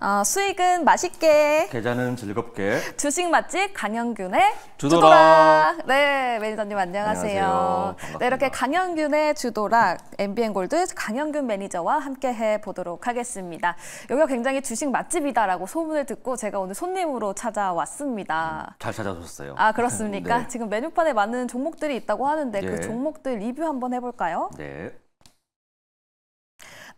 어, 수익은 맛있게 계좌는 즐겁게 주식 맛집 강영균의 주도 주도락 네 매니저님 안녕하세요, 안녕하세요. 네 이렇게 강영균의 주도락 MBN 골드 강영균 매니저와 함께 해 보도록 하겠습니다 여기가 굉장히 주식 맛집이다라고 소문을 듣고 제가 오늘 손님으로 찾아왔습니다 음, 잘 찾아오셨어요 아 그렇습니까 네. 지금 메뉴판에 많은 종목들이 있다고 하는데 네. 그 예. 종목들 리뷰 한번 해볼까요 네.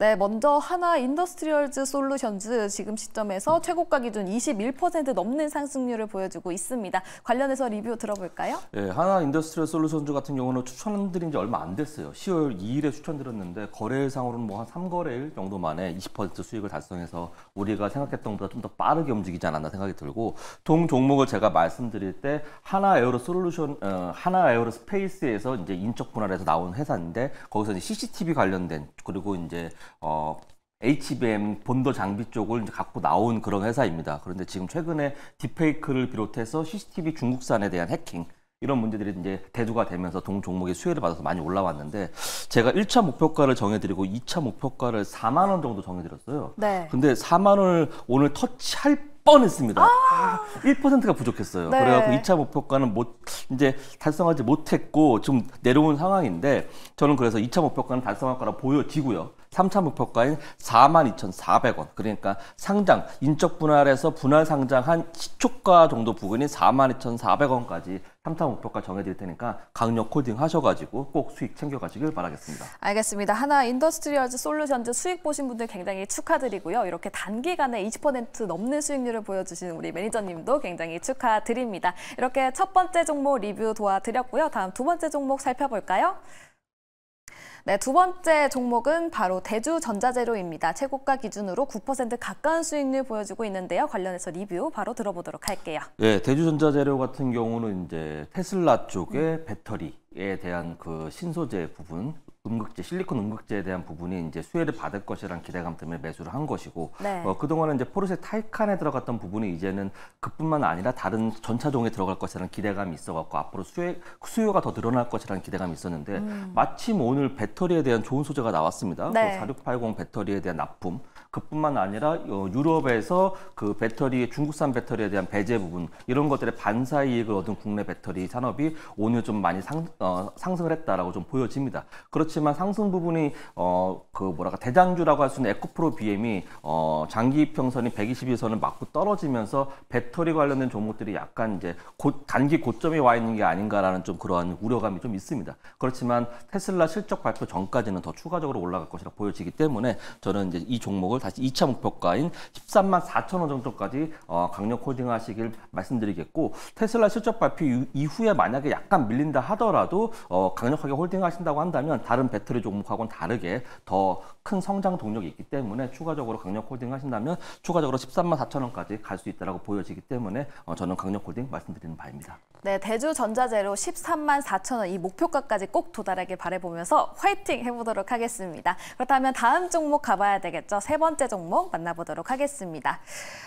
네, 먼저 하나 인더스트리얼즈 솔루션즈 지금 시점에서 최고가 기준 21% 넘는 상승률을 보여주고 있습니다. 관련해서 리뷰 들어볼까요? 네, 하나 인더스트리얼 솔루션즈 같은 경우는 추천드린 지 얼마 안 됐어요. 10월 2일에 추천드렸는데 거래상으로는뭐 한 3거래일 정도 만에 20% 수익을 달성해서 우리가 생각했던 것보다 좀 더 빠르게 움직이지 않았나 생각이 들고 동 종목을 제가 말씀드릴 때 하나 에어로 솔루션 어, 하나 에어로 스페이스에서 이제 인적 분할에서 나온 회사인데 거기서 이제 CCTV 관련된 그리고 이제 어, HBM 본도 장비 쪽을 갖고 나온 그런 회사입니다. 그런데 지금 최근에 딥페이크를 비롯해서 CCTV 중국산에 대한 해킹 이런 문제들이 이제 대두가 되면서 동종목의 수혜를 받아서 많이 올라왔는데 제가 1차 목표가를 정해드리고 2차 목표가를 4만 원 정도 정해드렸어요. 네. 근데 4만 원을 오늘 터치할 뻔했습니다. 아 1%가 부족했어요. 네. 그래갖고 2차 목표가는 못 이제 달성하지 못했고 좀 내려온 상황인데 저는 그래서 2차 목표가는 달성할 거라 보여지고요. 3차 목표가인 42,400원. 그러니까 상장, 인적 분할에서 분할 상장한 시초가 정도 부근인 42,400원까지 3차 목표가 정해드릴 테니까 강력 코딩 하셔가지고 꼭 수익 챙겨가시길 바라겠습니다. 알겠습니다. 하나 인더스트리얼즈 솔루션즈 수익 보신 분들 굉장히 축하드리고요. 이렇게 단기간에 20% 넘는 수익률을 보여주신 우리 매니저님도 굉장히 축하드립니다. 이렇게 첫 번째 종목 리뷰 도와드렸고요. 다음 두 번째 종목 살펴볼까요? 네, 두 번째 종목은 바로 대주전자재료입니다. 최고가 기준으로 9% 가까운 수익률 보여주고 있는데요. 관련해서 리뷰 바로 들어보도록 할게요. 네, 대주전자재료 같은 경우는 이제 테슬라 쪽의 배터리 에 대한 그 신소재 부분, 음극재, 실리콘 음극재에 대한 부분이 이제 수혜를 받을 것이란 기대감 때문에 매수를 한 것이고, 네. 어, 그동안은 이제 포르쉐 타이칸에 들어갔던 부분이 이제는 그뿐만 아니라 다른 전차종에 들어갈 것이라는 기대감이 있어갖고 앞으로 수혜, 수요가 더 늘어날 것이라는 기대감이 있었는데 음. 마침 오늘 배터리에 대한 좋은 소재가 나왔습니다. 네. 그4680 배터리에 대한 납품, 그뿐만 아니라 어, 유럽에서 그 배터리 중국산 배터리에 대한 배제 부분 이런 것들의 반사 이익을 얻은 국내 배터리 산업이 오늘 좀 많이 상, 어, 상승을 했다라고 좀 보여집니다. 그렇지만 상승 부분이 어, 그 뭐랄까 대장주라고 할 수 있는 에코프로 BM이 어, 장기 평선이 121선을 0 맞고 떨어지면서 배터리 관련된 종목들이 약간 이제 고, 단기 고점이와 있는 게 아닌가라는 좀 그러한 우려감이 좀 있습니다. 그렇지만 테슬라 실적 발표 전까지는 더 추가적으로 올라갈 것이라 보여지기 때문에 저는 이제 이 종목을 다시 2차 목표가인 13만 4천 원 정도까지 어, 강력 홀딩하시길 말씀드리겠고 테슬라 실적 발표 이후에 만약에 약간 밀린다 하더라도 어, 강력하게 홀딩하신다고 한다면 다른 배터리 종목하고는 다르게 더 큰 성장 동력이 있기 때문에 추가적으로 강력 홀딩하신다면 추가적으로 13만 4천 원까지 갈 수 있다라고 보여지기 때문에 어, 저는 강력 홀딩 말씀드리는 바입니다. 네, 대주전자재로 13만 4천 원이 목표가까지 꼭 도달하길 바래보면서 화이팅 해보도록 하겠습니다. 그렇다면 다음 종목 가봐야 되겠죠. 세번 번째 종목 만나보도록 하겠습니다.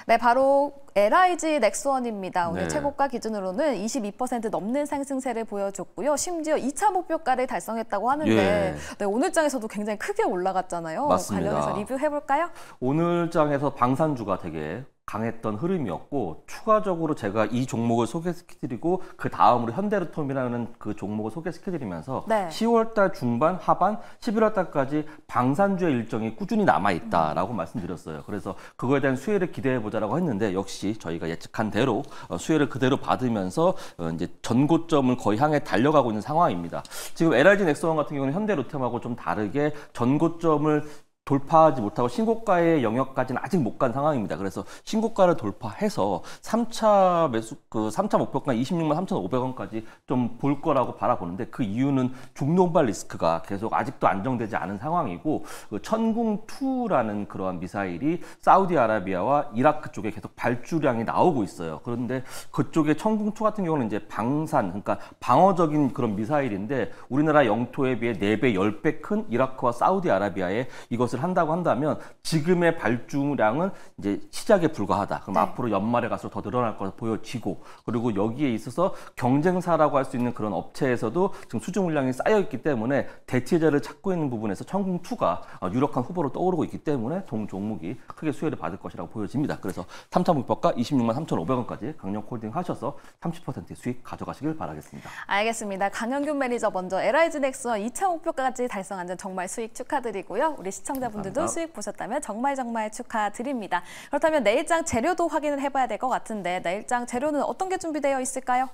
네, 바로 LIG 넥스원입니다. 오늘 네. 최고가 기준으로는 22% 넘는 상승세를 보여줬고요. 심지어 2차 목표가를 달성했다고 하는데 예. 네, 오늘장에서도 굉장히 크게 올라갔잖아요. 맞습니다. 관련해서 리뷰해볼까요? 오늘장에서 방산주가 되게 강했던 흐름이었고 추가적으로 제가 이 종목을 소개시켜드리고 그 다음으로 현대로톰이라는 그 종목을 소개시켜드리면서 네. 10월달 중반 하반 11월달까지 방산주의 일정이 꾸준히 남아있다라고 음. 말씀드렸어요. 그래서 그거에 대한 수혜를 기대해보자라고 했는데 역시 저희가 예측한 대로 어, 수혜를 그대로 받으면서 어, 이제 전고점을 거의 향해 달려가고 있는 상황입니다. 지금 LRG 넥스원 같은 경우는 현대로템하고 좀 다르게 전고점을 돌파하지 못하고 신고가의 영역까지는 아직 못 간 상황입니다. 그래서 신고가를 돌파해서 3차 매수 그 3차 목표가 26만 3,500원까지 좀 볼 거라고 바라보는데 그 이유는 중동발 리스크가 계속 아직도 안정되지 않은 상황이고 그 천궁2라는 그러한 미사일이 사우디아라비아와 이라크 쪽에 계속 발주량이 나오고 있어요. 그런데 그쪽에 천궁2 같은 경우는 이제 방산 그러니까 방어적인 그런 미사일인데 우리나라 영토에 비해 4배, 10배 큰 이라크와 사우디아라비아에 이것 것을 한다고 한다면 지금의 발주량은 이제 시작에 불과하다. 그럼 네. 앞으로 연말에 갈수더 늘어날 것으로 보여지고 그리고 여기에 있어서 경쟁사라고 할 수 있는 그런 업체에서도 지금 수중 물량이 쌓여 있기 때문에 대체자를 찾고 있는 부분에서 청궁2가 어, 유력한 후보로 떠오르고 있기 때문에 동 종목이 크게 수혜를 받을 것이라고 보여집니다. 그래서 3차 목법과 26만 3,500원까지 강력 홀딩 하셔서 30%의 수익 가져가시길 바라겠습니다. 알겠습니다. 강현균 매니저 먼저 LIG넥스원 2차 목표까지 달성한 점 정말 수익 축하드리고요. 우리 시청자 시청자분들도 감사합니다. 수익 보셨다면 정말 정말 축하드립니다. 그렇다면 내일장 재료도 확인을 해봐야 될 것 같은데 내일장 재료는 어떤 게 준비되어 있을까요?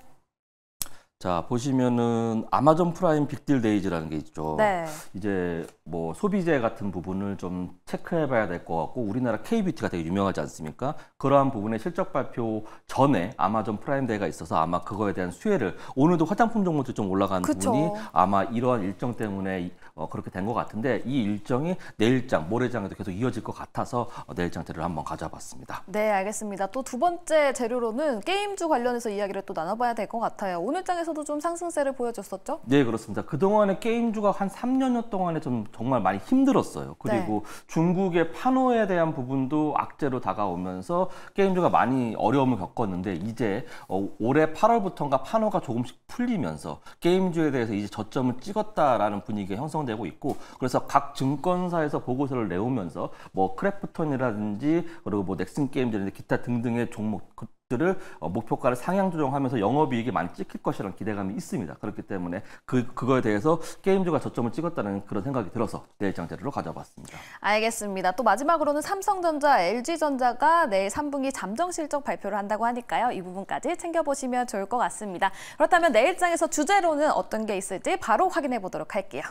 자 보시면은 아마존 프라임 빅딜 데이즈라는 게 있죠. 네. 이제 뭐 소비재 같은 부분을 좀 체크해 봐야 될 것 같고 우리나라 K뷰티가 되게 유명하지 않습니까? 그러한 부분의 실적 발표 전에 아마존 프라임데이가 있어서 아마 그거에 대한 수혜를 오늘도 화장품 종목도 좀 올라가는 그쵸. 부분이 아마 이러한 일정 때문에 어, 그렇게 된 것 같은데 이 일정이 내일장, 모레장에도 계속 이어질 것 같아서 어, 내일장 재료를 한번 가져와 봤습니다. 네, 알겠습니다. 또 두 번째 재료로는 게임주 관련해서 이야기를 또 나눠봐야 될 것 같아요. 오늘 장에서도 좀 상승세를 보여줬었죠? 네, 그렇습니다. 그동안에 게임주가 한 3년여 동안에 좀 정말 많이 힘들었어요. 네. 그리고 네. 중국의 판호에 대한 부분도 악재로 다가오면서 게임즈가 많이 어려움을 겪었는데 이제 어, 올해 8월부터인가 판호가 조금씩 풀리면서 게임즈에 대해서 이제 저점을 찍었다라는 분위기가 형성되고 있고 그래서 각 증권사에서 보고서를 내오면서 뭐 크래프톤이라든지 그리고 뭐 넥슨 게임즈 이런 기타 등등의 종목 그 들을 어, 목표가를 상향 조정하면서 영업이익이 많이 찍힐 것이라는 기대감이 있습니다. 그렇기 때문에 그 그거에 대해서 게임주가 저점을 찍었다는 그런 생각이 들어서 내일장자리로 가져봤습니다. 알겠습니다. 또 마지막으로는 삼성전자, LG전자가 내일 3분기 잠정 실적 발표를 한다고 하니까요. 이 부분까지 챙겨보시면 좋을 것 같습니다. 그렇다면 내일장에서 주제로는 어떤 게 있을지 바로 확인해 보도록 할게요.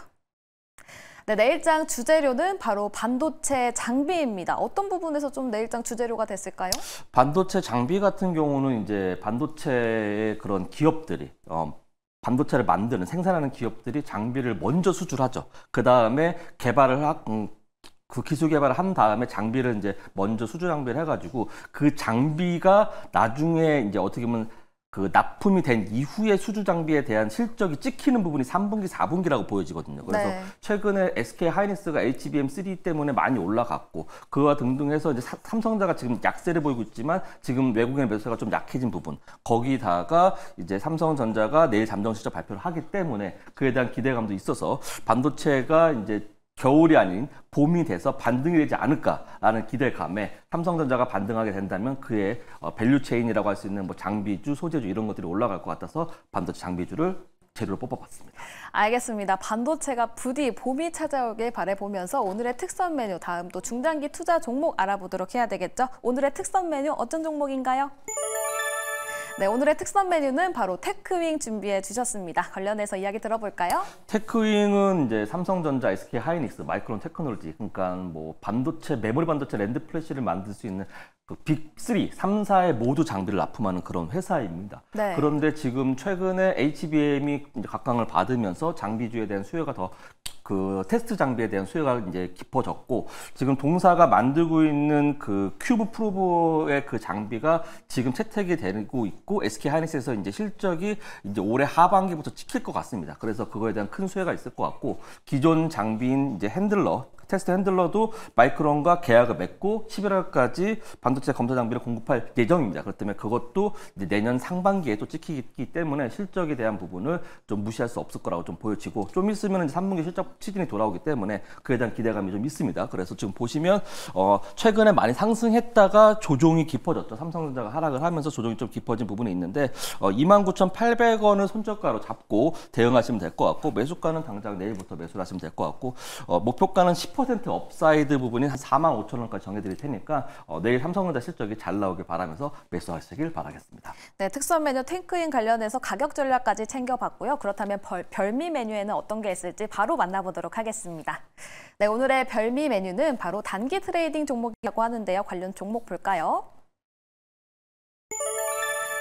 네, 내일장 주재료는 바로 반도체 장비입니다. 어떤 부분에서 좀 내일장 주재료가 됐을까요? 반도체 장비 같은 경우는 이제 반도체의 그런 기업들이 어, 반도체를 만드는 생산하는 기업들이 장비를 먼저 수출하죠. 그 다음에 개발을 하, 음, 그 기술 개발을 한 다음에 장비를 이제 먼저 수주 장비를 해가지고 그 장비가 나중에 이제 어떻게 보면 그 납품이 된이후에 수주 장비에 대한 실적이 찍히는 부분이 3분기, 4분기라고 보여지거든요. 그래서 네. 최근에 SK 하이닉스가 HBM3 때문에 많이 올라갔고 그와 등등해서 이제 삼성자가 지금 약세를 보이고 있지만 지금 외국인의 매수세가 좀 약해진 부분 거기다가 이제 삼성전자가 내일 잠정 실적 발표를 하기 때문에 그에 대한 기대감도 있어서 반도체가 이제 겨울이 아닌 봄이 돼서 반등이 되지 않을까라는 기대감에 삼성전자가 반등하게 된다면 그의 밸류 체인이라고 할 수 있는 뭐 장비주, 소재주 이런 것들이 올라갈 것 같아서 반도체 장비주를 재료로 뽑아봤습니다. 알겠습니다. 반도체가 부디 봄이 찾아오길 바래보면서 오늘의 특선 메뉴 다음 또 중장기 투자 종목 알아보도록 해야 되겠죠? 오늘의 특선 메뉴 어떤 종목인가요? 네, 오늘의 특선 메뉴는 바로 테크윙 준비해 주셨습니다. 관련해서 이야기 들어볼까요? 테크윙은 이제 삼성전자, SK 하이닉스, 마이크론 테크놀로지, 그러니까 뭐 반도체, 메모리 반도체, 랜드 플래시를 만들 수 있는 그 빅3, 3사의 모두 장비를 납품하는 그런 회사입니다. 네. 그런데 지금 최근에 HBM이 각광을 받으면서 장비주에 대한 수요가 더그 테스트 장비에 대한 수요가 이제 깊어졌고 지금 동사가 만들고 있는 그 큐브 프로브의 그 장비가 지금 채택이 되고 있고 SK 하이닉스에서 이제 실적이 이제 올해 하반기부터 찍힐 것 같습니다. 그래서 그거에 대한 큰 수혜가 있을 것 같고 기존 장비인 이제 핸들러 테스트 핸들러도 마이크론과 계약을 맺고 11월까지 반도체 검사 장비를 공급할 예정입니다. 그렇기 때문에 그것도 내년 상반기에 또 찍히기 때문에 실적에 대한 부분을 좀 무시할 수 없을 거라고 좀 보여지고 좀 있으면 이제 3분기 실적 시즌이 돌아오기 때문에 그에 대한 기대감이 좀 있습니다. 그래서 지금 보시면 어, 최근에 많이 상승했다가 조종이 깊어졌죠. 삼성전자가 하락을 하면서 조종이 좀 깊어진 부분이 있는데 어, 29,800원을 손절가로 잡고 대응하시면 될 것 같고 매수가는 당장 내일부터 매수를 하시면 될 것 같고 어, 목표가는 10% 10% 업사이드 부분인 한 4만 5천 원까지 정해드릴 테니까 어, 내일 삼성전자 실적이 잘 나오길 바라면서 매수하시길 바라겠습니다. 네, 특선 메뉴 탱크인 관련해서 가격 전략까지 챙겨봤고요. 그렇다면 벌, 별미 메뉴에는 어떤 게 있을지 바로 만나보도록 하겠습니다. 네, 오늘의 별미 메뉴는 바로 단기 트레이딩 종목이라고 하는데요. 관련 종목 볼까요?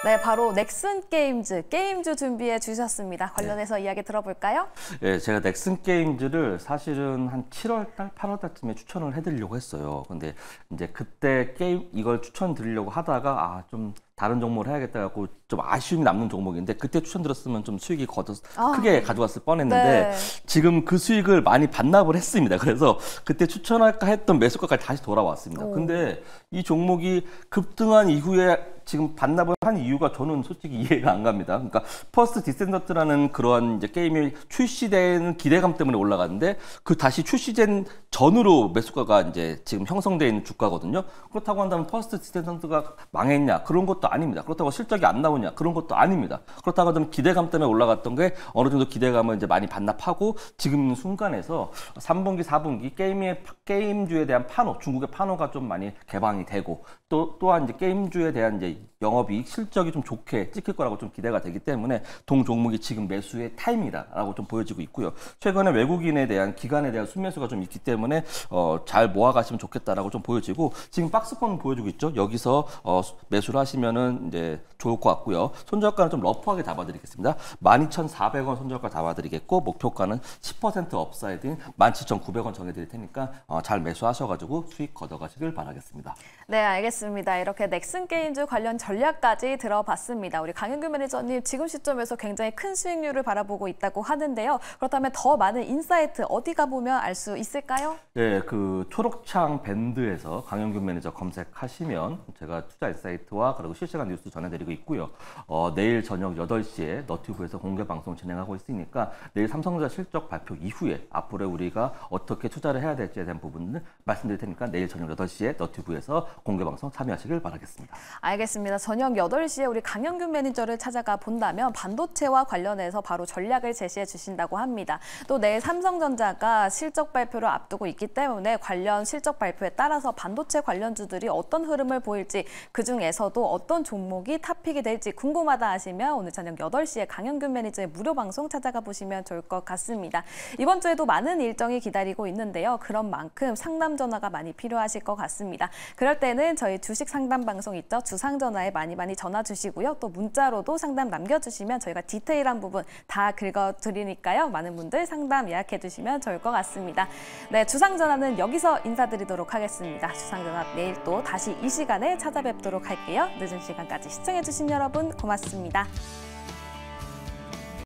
네, 바로 넥슨 게임즈 게임즈 준비해 주셨습니다. 네. 관련해서 네. 이야기 들어볼까요? 예, 네, 제가 넥슨 게임즈를 사실은 한 7월 달, 8월 달쯤에 추천을 해드리려고 했어요. 근데 이제 그때 게임 이걸 추천드리려고 하다가 아좀 다른 종목을 해야겠다 갖고 좀 아쉬움이 남는 종목인데 그때 추천드렸으면 좀 수익이 거둬 아. 크게 가져갔을 뻔했는데 네. 지금 그 수익을 많이 반납을 했습니다. 그래서 그때 추천할까 했던 매수가까지 다시 돌아왔습니다. 오. 근데 이 종목이 급등한 이후에 지금 반납을 한 이유가 저는 솔직히 이해가 안 갑니다. 그러니까 퍼스트 디센던트라는 그러한 이제 게임이 출시된 기대감 때문에 올라갔는데 그 다시 출시된 전으로 매수가가 이제 지금 형성되어 있는 주가거든요. 그렇다고 한다면 퍼스트 디센던트가 망했냐 그런 것도 것도 아닙니다. 그렇다고 실적이 안 나오냐 그런 것도 아닙니다. 그렇다고 좀 기대감 때문에 올라갔던 게 어느 정도 기대감을 이제 많이 반납하고 지금 순간에서 3분기, 4분기 게임의 게임주에 대한 판호, 중국의 판호가 좀 많이 개방이 되고 또 또한 이제 게임주에 대한 이제 영업이익 실적이 좀 좋게 찍힐 거라고 좀 기대가 되기 때문에 동 종목이 지금 매수의 타임이다라고 좀 보여지고 있고요. 최근에 외국인에 대한 기관에 대한 순매수가 좀 있기 때문에 어, 잘 모아가시면 좋겠다라고 좀 보여지고 지금 박스권 보여주고 있죠. 여기서 어, 매수를 하시면 잡면은 이제 좋을 것 같고요. 손절가는 좀 러프하게 잡아드리겠습니다. 12,400원 손절가 잡아드리겠고 목표가는 10% 업사이드인 17,900원 정해드릴 테니까 어, 잘 매수하셔가지고 수익 걷어가시길 바라겠습니다. 네, 알겠습니다. 이렇게 넥슨 게임즈 관련 전략까지 들어봤습니다. 우리 강현규 매니저님 지금 시점에서 굉장히 큰 수익률을 바라보고 있다고 하는데요. 그렇다면 더 많은 인사이트 어디 가보면 알 수 있을까요? 네, 그 초록창 밴드에서 강현규 매니저 검색하시면 제가 투자 인사이트와 그리고 실 실시간 뉴스 전해드리고 있고요. 어, 내일 저녁 8시에 너튜브에서 공개 방송 진행하고 있으니까 내일 삼성전자 실적 발표 이후에 앞으로 우리가 어떻게 투자를 해야 될지에 대한 부분을 말씀드릴 테니까 내일 저녁 8시에 너튜브에서 공개 방송 참여하시길 바라겠습니다. 알겠습니다. 저녁 8시에 우리 강영균 매니저를 찾아가 본다면 반도체와 관련해서 바로 전략을 제시해 주신다고 합니다. 또 내일 삼성전자가 실적 발표를 앞두고 있기 때문에 관련 실적 발표에 따라서 반도체 관련주들이 어떤 흐름을 보일지 그중에서도 어떤 어떤 종목이 탑픽이 될지 궁금하다 하시면 오늘 저녁 8시에 강현균 매니저의 무료 방송 찾아가 보시면 좋을 것 같습니다. 이번 주에도 많은 일정이 기다리고 있는데요. 그런 만큼 상담 전화가 많이 필요하실 것 같습니다. 그럴 때는 저희 주식 상담 방송 있죠. 주상 전화에 많이 많이 전화 주시고요. 또 문자로도 상담 남겨주시면 저희가 디테일한 부분 다 긁어드리니까요. 많은 분들 상담 예약해 주시면 좋을 것 같습니다. 네, 주상 전화는 여기서 인사드리도록 하겠습니다. 주상 전화 내일 또 다시 이 시간에 찾아뵙도록 할게요. 늦은 시간까지 시청해주신 여러분 고맙습니다.